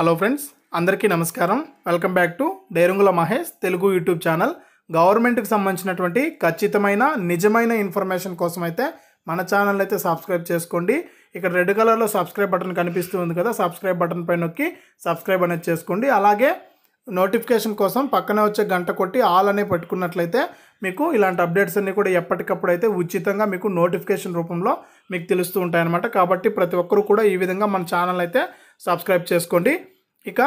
hello friends అందరికీ నమస్కారం welcome back to డైరంగుల మహేష్ తెలుగు యూట్యూబ్ ఛానల్ గవర్నమెంట్కి సంబంధించినటువంటి ఖచ్చితమైన నిజమైన ఇన్ఫర్మేషన్ కోసం అయితే మన ఛానల్ అయితే సబ్స్క్రైబ్ చేసుకోండి ఇక్కడ రెడ్ కలర్లో సబ్స్క్రైబ్ బటన్ కనిపిస్తుంది కదా సబ్స్క్రైబ్ బటన్ పై నొక్కి సబ్స్క్రైబ్ అనేది చేసుకోండి అలాగే నోటిఫికేషన్ కోసం పక్కనే వచ్చే గంట కొట్టి ఆల్ అనే పెట్టుకున్నట్లయితే మీకు ఇలాంటి అప్డేట్స్ అన్నీ కూడా ఎప్పటికప్పుడు అయితే ఉచితంగా మీకు నోటిఫికేషన్ రూపంలో మీకు తెలుస్తూ ఉంటాయన్నమాట కాబట్టి ప్రతి ఒక్కరూ కూడా ఈ విధంగా మన ఛానల్ అయితే సబ్స్క్రైబ్ చేసుకోండి ఇక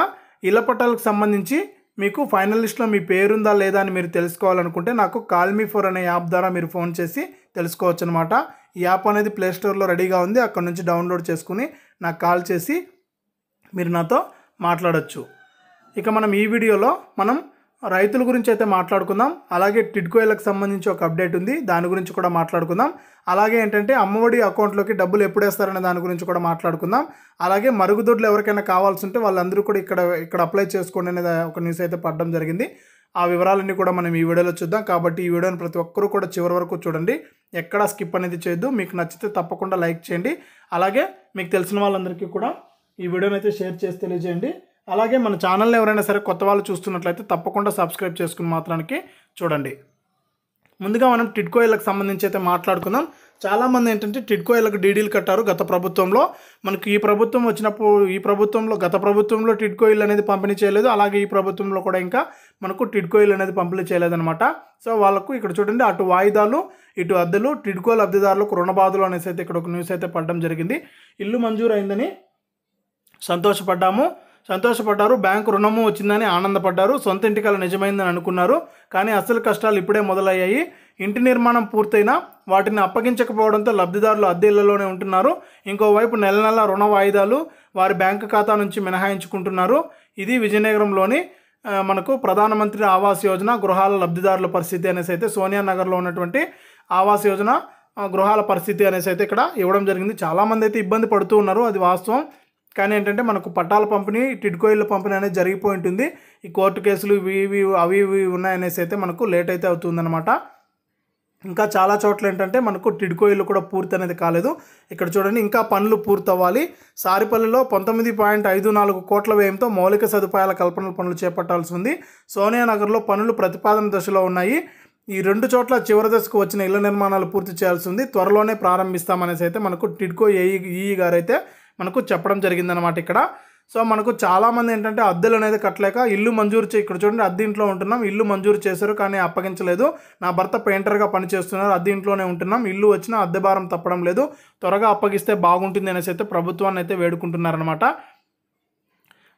ఇళ్ల పట్టాలకు సంబంధించి మీకు ఫైనల్ లిస్ట్లో మీ పేరుందా లేదా అని మీరు తెలుసుకోవాలనుకుంటే నాకు కాల్మీ ఫోర్ అనే యాప్ ద్వారా మీరు ఫోన్ చేసి తెలుసుకోవచ్చు అనమాట ఈ యాప్ అనేది ప్లేస్టోర్లో రెడీగా ఉంది అక్కడ నుంచి డౌన్లోడ్ చేసుకుని నాకు కాల్ చేసి మీరు నాతో మాట్లాడచ్చు ఇక మనం ఈ వీడియోలో మనం రైతుల గురించి అయితే మాట్లాడుకుందాం అలాగే టిడ్కోయిలకు సంబంధించి ఒక అప్డేట్ ఉంది దాని గురించి కూడా మాట్లాడుకుందాం అలాగే ఏంటంటే అమ్మఒడి అకౌంట్లోకి డబ్బులు ఎప్పుడు వేస్తారనే దాని గురించి కూడా మాట్లాడుకుందాం అలాగే మరుగుదొడ్లు ఎవరికైనా కావాల్సి ఉంటే వాళ్ళందరూ కూడా ఇక్కడ ఇక్కడ అప్లై చేసుకోండి అనేది ఒక న్యూస్ అయితే పడడం జరిగింది ఆ వివరాలన్నీ కూడా మనం ఈ వీడియోలో చూద్దాం కాబట్టి ఈ వీడియోని ప్రతి ఒక్కరూ కూడా చివరి వరకు చూడండి ఎక్కడ స్కిప్ అనేది చేయొద్దు మీకు నచ్చితే తప్పకుండా లైక్ చేయండి అలాగే మీకు తెలిసిన వాళ్ళందరికీ కూడా ఈ వీడియోని అయితే షేర్ చేసి తెలియజేయండి అలాగే మన ఛానల్ని ఎవరైనా సరే కొత్త వాళ్ళు చూస్తున్నట్లయితే తప్పకుండా సబ్స్క్రైబ్ చేసుకుని మాత్రానికి చూడండి ముందుగా మనం టిడ్కో ఇళ్ళకి సంబంధించి అయితే మాట్లాడుకుందాం చాలామంది ఏంటంటే టిడ్కో ఇళ్ళకి డీడీలు కట్టారు గత ప్రభుత్వంలో మనకి ఈ ప్రభుత్వం వచ్చినప్పుడు ఈ ప్రభుత్వంలో గత ప్రభుత్వంలో టిడ్కో ఇల్లు అనేది పంపిణీ చేయలేదు అలాగే ఈ ప్రభుత్వంలో కూడా ఇంకా మనకు టిడ్కో ఇల్లు అనేది పంపిణీ చేయలేదన్నమాట సో వాళ్ళకు ఇక్కడ చూడండి అటు వాయిదాలు ఇటు అద్దెలు టిడ్కో లబ్ధిదారులకు రుణబాధలు అనేసి అయితే ఇక్కడ ఒక న్యూస్ అయితే పడడం జరిగింది ఇల్లు మంజూరు అయిందని సంతోషపడ్డాము సంతోషపడ్డారు బ్యాంకు రుణము వచ్చిందని ఆనందపడ్డారు సొంత ఇంటికాల నిజమైందని అనుకున్నారు కానీ అసలు కష్టాలు ఇప్పుడే మొదలయ్యాయి ఇంటి నిర్మాణం పూర్తయినా వాటిని అప్పగించకపోవడంతో లబ్ధిదారులు అద్దె ఇళ్లలోనే ఉంటున్నారు ఇంకోవైపు నెల నెల రుణ వాయిదాలు వారి బ్యాంకు ఖాతా నుంచి మినహాయించుకుంటున్నారు ఇది విజయనగరంలోని మనకు ప్రధానమంత్రి ఆవాస్ యోజన గృహాల లబ్ధిదారుల పరిస్థితి అనేసి అయితే సోనియా నగర్లో ఉన్నటువంటి ఆవాస్ యోజన గృహాల పరిస్థితి అనేసి అయితే ఇక్కడ ఇవ్వడం జరిగింది చాలామంది అయితే ఇబ్బంది పడుతూ ఉన్నారు అది వాస్తవం కానీ ఏంటంటే మనకు పట్టాల పంపిణీ టిడ్కోయిల పంపిణీ అనేది జరిగిపోయి ఉంటుంది ఈ కోర్టు కేసులు ఇవి ఇవి అవి ఇవి ఉన్నాయనేసి అయితే మనకు లేట్ అయితే అవుతుందన్నమాట ఇంకా చాలా చోట్ల ఏంటంటే మనకు టిడ్కోయిలు కూడా పూర్తి అనేది కాలేదు ఇక్కడ చూడండి ఇంకా పనులు పూర్తవ్వాలి సారిపల్లిలో పంతొమ్మిది పాయింట్ ఐదు నాలుగు కోట్ల వ్యయంతో మౌలిక సదుపాయాల కల్పన పనులు చేపట్టాల్సి ఉంది సోనియానగర్లో పనులు ప్రతిపాదన దశలో ఉన్నాయి ఈ రెండు చోట్ల చివరి దశకు వచ్చిన ఇళ్ల నిర్మాణాలు పూర్తి చేయాల్సి ఉంది త్వరలోనే ప్రారంభిస్తామనేసి అయితే మనకు టిడ్కో ఏఈ ఈఈ గారైతే మనకు చెప్పడం జరిగిందనమాట ఇక్కడ సో మనకు చాలామంది ఏంటంటే అద్దెలు అనేది కట్టలేక ఇల్లు మంజూరు చే ఇక్కడ చూడండి అద్దె ఇంట్లో ఉంటున్నాం ఇల్లు మంజూరు చేశారు కానీ అప్పగించలేదు నా భర్త పెయింటర్గా పనిచేస్తున్నారు అద్దె ఇంట్లోనే ఉంటున్నాం ఇల్లు వచ్చినా అద్దె భారం తప్పడం లేదు త్వరగా అప్పగిస్తే బాగుంటుంది అనేసి అయితే ప్రభుత్వాన్ని అయితే వేడుకుంటున్నారనమాట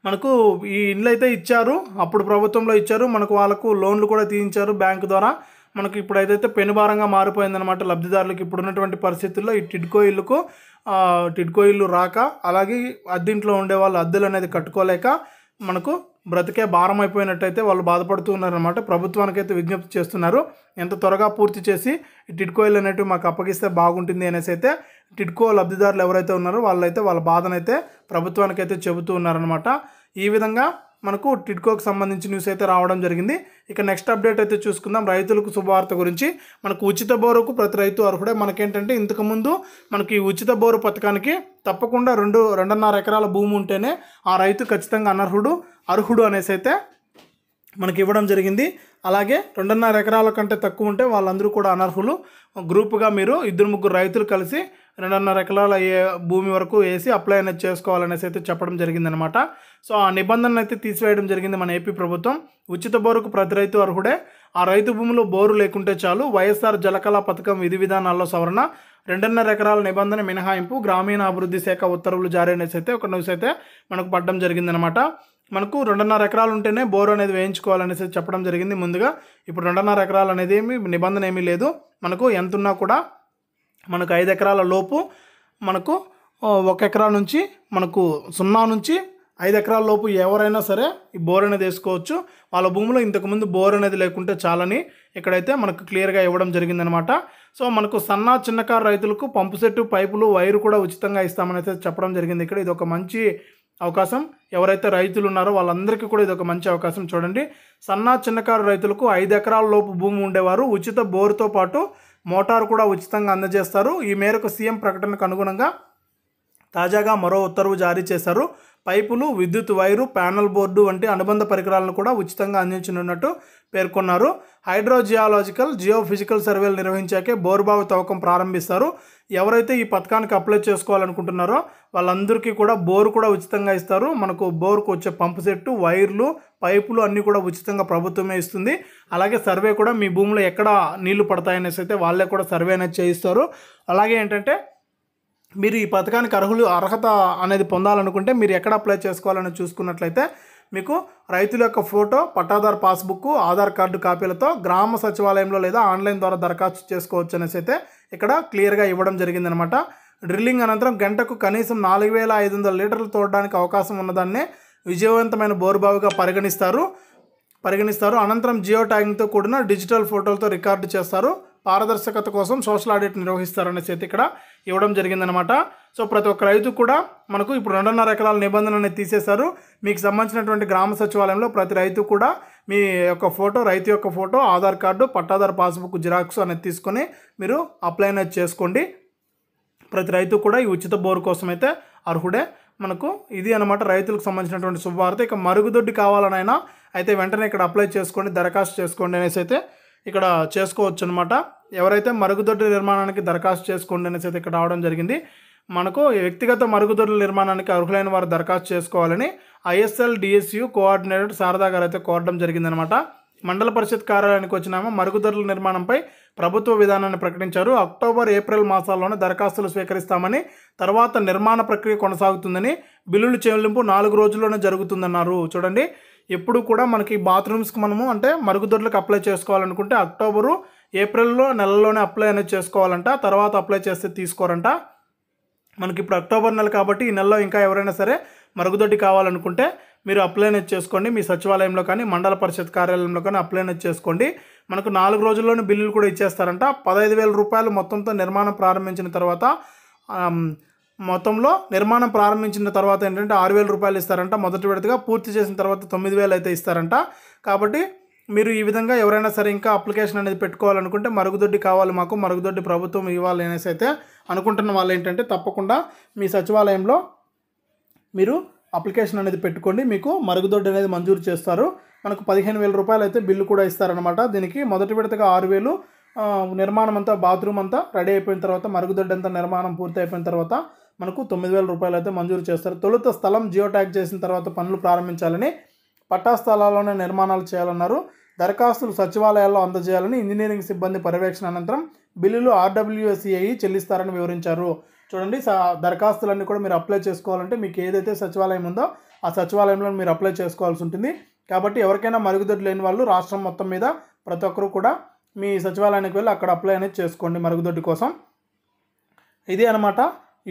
మనకు ఈ ఇండ్లు అయితే ఇచ్చారు అప్పుడు ప్రభుత్వంలో ఇచ్చారు మనకు వాళ్ళకు లోన్లు కూడా తీయించారు బ్యాంకు ద్వారా మనకు ఇప్పుడు ఏదైతే పెనుభారంగా మారిపోయిందనమాట లబ్ధిదారులకు ఇప్పుడు ఉన్నటువంటి పరిస్థితుల్లో ఈ టిడ్కో ఇల్లుకు టిడ్కో ఇల్లు రాక అలాగే అద్దీంట్లో ఉండే వాళ్ళు అద్దెలు అనేది కట్టుకోలేక మనకు బ్రతికే భారం అయిపోయినట్టయితే వాళ్ళు బాధపడుతూ ఉన్నారనమాట ప్రభుత్వానికైతే విజ్ఞప్తి చేస్తున్నారు ఎంత త్వరగా పూర్తి చేసి టిడ్కోయిల్ అనేటివి మాకు అప్పగిస్తే బాగుంటుంది అనేసి అయితే టిడ్కో లబ్ధిదారులు ఎవరైతే ఉన్నారో వాళ్ళైతే వాళ్ళ బాధనైతే ప్రభుత్వానికైతే చెబుతూ ఉన్నారనమాట ఈ విధంగా మనకు టిడ్కోకి సంబంధించి న్యూస్ అయితే రావడం జరిగింది ఇక నెక్స్ట్ అప్డేట్ అయితే చూసుకుందాం రైతులకు శుభవార్త గురించి మనకు ఉచిత బోరుకు ప్రతి రైతు అర్హుడే మనకేంటంటే ఇంతకుముందు మనకి ఉచిత బోరు పథకానికి తప్పకుండా రెండు రెండున్నర ఎకరాల భూమి ఉంటేనే ఆ రైతు ఖచ్చితంగా అనర్హుడు అర్హుడు అనేసి అయితే మనకి ఇవ్వడం జరిగింది అలాగే రెండున్నర ఎకరాల కంటే తక్కువ ఉంటే వాళ్ళందరూ కూడా అనర్హులు గ్రూపుగా మీరు ఇద్దరు ముగ్గురు రైతులు కలిసి రెండున్నర ఎకరాలు అయ్యే భూమి వరకు వేసి అప్లై అనేది చేసుకోవాలనేసి అయితే చెప్పడం జరిగిందనమాట సో ఆ నిబంధనలు అయితే తీసివేయడం జరిగింది మన ఏపీ ప్రభుత్వం ఉచిత బోరుకు ప్రతి రైతు అర్హుడే ఆ రైతు భూమిలో బోరు లేకుంటే చాలు వైఎస్ఆర్ జలకళ పథకం విధి విధానాల్లో సవరణ రెండున్నర ఎకరాల నిబంధన మినహాయింపు గ్రామీణ అభివృద్ధి శాఖ ఉత్తర్వులు జారీ అనేసి అయితే ఒక న్యూస్ అయితే మనకు పడడం జరిగిందనమాట మనకు రెండున్నర ఎకరాలు ఉంటేనే బోర్ అనేది వేయించుకోవాలనేసి చెప్పడం జరిగింది ముందుగా ఇప్పుడు రెండున్నర ఎకరాలు అనేది ఏమి నిబంధన ఏమీ లేదు మనకు ఎంత ఉన్నా కూడా మనకు ఐదు ఎకరాల లోపు మనకు ఒక ఎకరా నుంచి మనకు సున్నా నుంచి ఐదు ఎకరాల లోపు ఎవరైనా సరే ఈ బోర్ అనేది వేసుకోవచ్చు వాళ్ళ భూమిలో ఇంతకుముందు బోర్ అనేది లేకుంటే చాలని ఇక్కడైతే మనకు క్లియర్గా ఇవ్వడం జరిగిందనమాట సో మనకు సన్న చిన్నకారు రైతులకు పంపు సెట్టు పైపులు వైరు కూడా ఉచితంగా ఇస్తామని అయితే చెప్పడం జరిగింది ఇక్కడ ఇది ఒక మంచి అవకాశం ఎవరైతే రైతులు ఉన్నారో వాళ్ళందరికీ కూడా ఇది ఒక మంచి అవకాశం చూడండి సన్న చిన్నకారు రైతులకు ఐదు ఎకరాల లోపు భూమి ఉండేవారు ఉచిత బోరుతో పాటు మోటారు కూడా ఉచితంగా అందజేస్తారు ఈ మేరకు సీఎం ప్రకటనకు అనుగుణంగా తాజాగా మరో ఉత్తర్వు జారీ చేశారు పైపులు విద్యుత్ వైరు ప్యానల్ బోర్డు వంటి అనుబంధ పరికరాలను కూడా ఉచితంగా అందించనున్నట్టు పేర్కొన్నారు హైడ్రోజియాలజికల్ జియోఫిజికల్ సర్వేలు నిర్వహించాకే బోరుబావి తవ్వకం ప్రారంభిస్తారు ఎవరైతే ఈ పథకానికి అప్లై చేసుకోవాలనుకుంటున్నారో వాళ్ళందరికీ కూడా బోరు కూడా ఉచితంగా ఇస్తారు మనకు బోరుకు వచ్చే పంపు సెట్టు వైర్లు పైపులు అన్నీ కూడా ఉచితంగా ప్రభుత్వమే ఇస్తుంది అలాగే సర్వే కూడా మీ భూమిలో ఎక్కడ నీళ్లు పడతాయనేసి అయితే వాళ్ళే కూడా సర్వే అనేది చేయిస్తారు అలాగే ఏంటంటే మీరు ఈ పథకానికి అర్హులు అర్హత అనేది పొందాలనుకుంటే మీరు ఎక్కడ అప్లై చేసుకోవాలని చూసుకున్నట్లయితే మీకు రైతుల యొక్క ఫోటో పట్టాదారు పాస్బుక్ ఆధార్ కార్డు కాపీలతో గ్రామ సచివాలయంలో లేదా ఆన్లైన్ ద్వారా దరఖాస్తు చేసుకోవచ్చు అనేసి అయితే ఇక్కడ క్లియర్గా ఇవ్వడం జరిగిందనమాట డ్రిల్లింగ్ అనంతరం గంటకు కనీసం నాలుగు వేల ఐదు వందల లీటర్లు తోడడానికి అవకాశం ఉన్నదాన్ని విజయవంతమైన బోరుబావిగా పరిగణిస్తారు పరిగణిస్తారు అనంతరం జియో ట్యాగింగ్తో కూడిన డిజిటల్ ఫోటోలతో రికార్డు చేస్తారు పారదర్శకత కోసం సోషల్ ఆడిట్ నిర్వహిస్తారనేసి అయితే ఇక్కడ ఇవ్వడం జరిగిందనమాట సో ప్రతి ఒక్క రైతు కూడా మనకు ఇప్పుడు రెండున్నర ఎకరాల నిబంధన అనేది తీసేశారు మీకు సంబంధించినటువంటి గ్రామ సచివాలయంలో ప్రతి రైతు కూడా మీ యొక్క ఫోటో రైతు యొక్క ఫోటో ఆధార్ కార్డు పట్టాదారు పాస్బుక్ జిరాక్స్ అనేది తీసుకొని మీరు అప్లై అనేది చేసుకోండి ప్రతి రైతు కూడా ఈ ఉచిత బోరు కోసం అయితే అర్హుడే మనకు ఇది అనమాట రైతులకు సంబంధించినటువంటి శుభవార్త ఇక మరుగుదొడ్డి కావాలనైనా అయితే వెంటనే ఇక్కడ అప్లై చేసుకోండి దరఖాస్తు చేసుకోండి అనేసి అయితే ఇక్కడ చేసుకోవచ్చు అనమాట ఎవరైతే మరుగుదొడ్ల నిర్మాణానికి దరఖాస్తు చేసుకోండి అనేసి అయితే ఇక్కడ రావడం జరిగింది మనకు వ్యక్తిగత మరుగుదొడ్ల నిర్మాణానికి అర్హులైన వారు దరఖాస్తు చేసుకోవాలని ఐఎస్ఎల్ డిఎస్యు కోఆర్డినేటర్ శారదా గారు అయితే కోరడం జరిగిందనమాట మండల పరిషత్ కార్యాలయానికి వచ్చినామో మరుగుదొడ్ల నిర్మాణంపై ప్రభుత్వ విధానాన్ని ప్రకటించారు అక్టోబర్ ఏప్రిల్ మాసాల్లోనే దరఖాస్తులు స్వీకరిస్తామని తర్వాత నిర్మాణ ప్రక్రియ కొనసాగుతుందని బిల్లులు చెల్లింపు నాలుగు రోజుల్లోనే జరుగుతుందన్నారు చూడండి ఎప్పుడు కూడా మనకి బాత్రూమ్స్కి మనము అంటే మరుగుదొడ్లకు అప్లై చేసుకోవాలనుకుంటే అక్టోబరు ఏప్రిల్లో నెలలోనే అప్లై అనేది చేసుకోవాలంట తర్వాత అప్లై చేస్తే తీసుకోరంట మనకి ఇప్పుడు అక్టోబర్ నెల కాబట్టి ఈ నెలలో ఇంకా ఎవరైనా సరే మరుగుదొడ్డి కావాలనుకుంటే మీరు అప్లై అనేది చేసుకోండి మీ సచివాలయంలో కానీ మండల పరిషత్ కార్యాలయంలో కానీ అప్లై అనేది చేసుకోండి మనకు నాలుగు రోజుల్లోనే బిల్లులు కూడా ఇచ్చేస్తారంట పదహైదు వేల రూపాయలు మొత్తంతో నిర్మాణం ప్రారంభించిన తర్వాత మొత్తంలో నిర్మాణం ప్రారంభించిన తర్వాత ఏంటంటే ఆరు వేల రూపాయలు ఇస్తారంట మొదటి విడతగా పూర్తి చేసిన తర్వాత తొమ్మిది వేలు అయితే ఇస్తారంట కాబట్టి మీరు ఈ విధంగా ఎవరైనా సరే ఇంకా అప్లికేషన్ అనేది పెట్టుకోవాలనుకుంటే మరుగుదొడ్డి కావాలి మాకు మరుగుదొడ్డి ప్రభుత్వం ఇవ్వాలి అనేసి అయితే అనుకుంటున్న వాళ్ళు ఏంటంటే తప్పకుండా మీ సచివాలయంలో మీరు అప్లికేషన్ అనేది పెట్టుకోండి మీకు మరుగుదొడ్డి అనేది మంజూరు చేస్తారు మనకు పదిహేను వేల రూపాయలు అయితే బిల్లు కూడా ఇస్తారనమాట దీనికి మొదటి విడతగా ఆరు వేలు నిర్మాణం అంతా బాత్రూమ్ అంతా రెడీ అయిపోయిన తర్వాత మరుగుదొడ్డి అంతా నిర్మాణం పూర్తి అయిపోయిన తర్వాత మనకు తొమ్మిది వేల రూపాయలు అయితే మంజూరు చేస్తారు తొలుత స్థలం జియో ట్యాగ్ చేసిన తర్వాత పనులు ప్రారంభించాలని పట్టా స్థలాల్లోనే నిర్మాణాలు చేయాలన్నారు దరఖాస్తులు సచివాలయాల్లో అందజేయాలని ఇంజనీరింగ్ సిబ్బంది పర్యవేక్షణ అనంతరం బిల్లులు ఆర్డబ్ల్యూఎస్ఈ చెల్లిస్తారని వివరించారు చూడండి దరఖాస్తులన్నీ కూడా మీరు అప్లై చేసుకోవాలంటే మీకు ఏదైతే సచివాలయం ఉందో ఆ సచివాలయంలో మీరు అప్లై చేసుకోవాల్సి ఉంటుంది కాబట్టి ఎవరికైనా మరుగుదొడ్డు లేని వాళ్ళు రాష్ట్రం మొత్తం మీద ప్రతి ఒక్కరు కూడా మీ సచివాలయానికి వెళ్ళి అక్కడ అప్లై అనేది చేసుకోండి మరుగుదొడ్డి కోసం ఇది అనమాట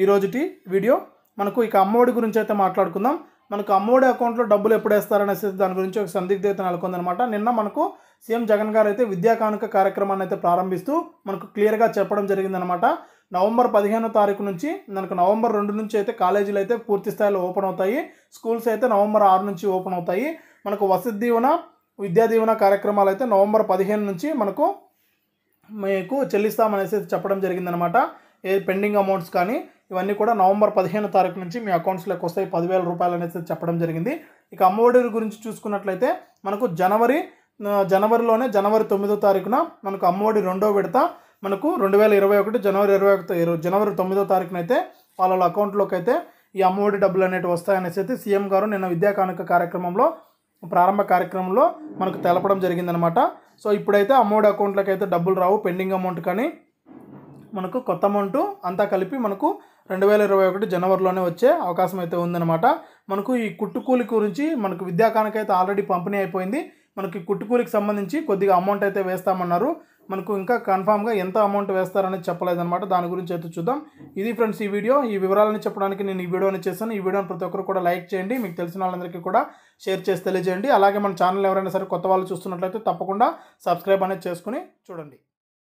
ఈరోజుటి వీడియో మనకు ఇక అమ్మఒడి గురించి అయితే మాట్లాడుకుందాం మనకు అమ్మఒడి అకౌంట్లో డబ్బులు ఎప్పుడు వేస్తారనేసి దాని గురించి ఒక అయితే నెలకొందనమాట నిన్న మనకు సీఎం జగన్ గారు అయితే విద్యా కానుక కార్యక్రమాన్ని అయితే ప్రారంభిస్తూ మనకు క్లియర్గా చెప్పడం జరిగిందనమాట నవంబర్ పదిహేనో తారీఖు నుంచి మనకు నవంబర్ రెండు నుంచి అయితే కాలేజీలు అయితే పూర్తి స్థాయిలో ఓపెన్ అవుతాయి స్కూల్స్ అయితే నవంబర్ ఆరు నుంచి ఓపెన్ అవుతాయి మనకు వసతి దీవెన విద్యా దీవెన కార్యక్రమాలు అయితే నవంబర్ పదిహేను నుంచి మనకు మీకు చెల్లిస్తామనేసి చెప్పడం జరిగిందనమాట ఏ పెండింగ్ అమౌంట్స్ కానీ ఇవన్నీ కూడా నవంబర్ పదిహేను తారీఖు నుంచి మీ అకౌంట్స్లోకి వస్తాయి పదివేల రూపాయలు అనేది చెప్పడం జరిగింది ఇక అమ్మఒడి గురించి చూసుకున్నట్లయితే మనకు జనవరి జనవరిలోనే జనవరి తొమ్మిదో తారీఖున మనకు అమ్మఒడి రెండో విడత మనకు రెండు వేల ఇరవై ఒకటి జనవరి ఇరవై ఒకటి జనవరి తొమ్మిదో తారీఖున అయితే వాళ్ళ అకౌంట్లోకి అయితే ఈ అమ్మఒడి డబ్బులు అనేటివి వస్తాయనేసి అయితే సీఎం గారు నిన్న విద్యా కానుక కార్యక్రమంలో ప్రారంభ కార్యక్రమంలో మనకు తెలపడం జరిగిందనమాట సో ఇప్పుడైతే అమ్మఒడి అకౌంట్లోకి అయితే డబ్బులు రావు పెండింగ్ అమౌంట్ కానీ మనకు కొత్త అమౌంట్ అంతా కలిపి మనకు రెండు వేల ఇరవై ఒకటి జనవరిలోనే వచ్చే అవకాశం అయితే ఉందన్నమాట మనకు ఈ కుట్టుకూలి గురించి మనకు విద్యాకానికి అయితే ఆల్రెడీ పంపిణీ అయిపోయింది మనకి కుట్టుకూలికి సంబంధించి కొద్దిగా అమౌంట్ అయితే వేస్తామన్నారు మనకు ఇంకా కన్ఫామ్గా ఎంత అమౌంట్ వేస్తారనేది చెప్పలేదన్నమాట దాని గురించి అయితే చూద్దాం ఇది ఫ్రెండ్స్ ఈ వీడియో ఈ వివరాలను చెప్పడానికి నేను ఈ వీడియోని చేశాను ఈ వీడియోని ప్రతి ఒక్కరు కూడా లైక్ చేయండి మీకు తెలిసిన వాళ్ళందరికీ కూడా షేర్ చేసి తెలియజేయండి అలాగే మన ఛానల్ ఎవరైనా సరే కొత్త వాళ్ళు చూస్తున్నట్లయితే తప్పకుండా సబ్స్క్రైబ్ అనేది చేసుకుని చూడండి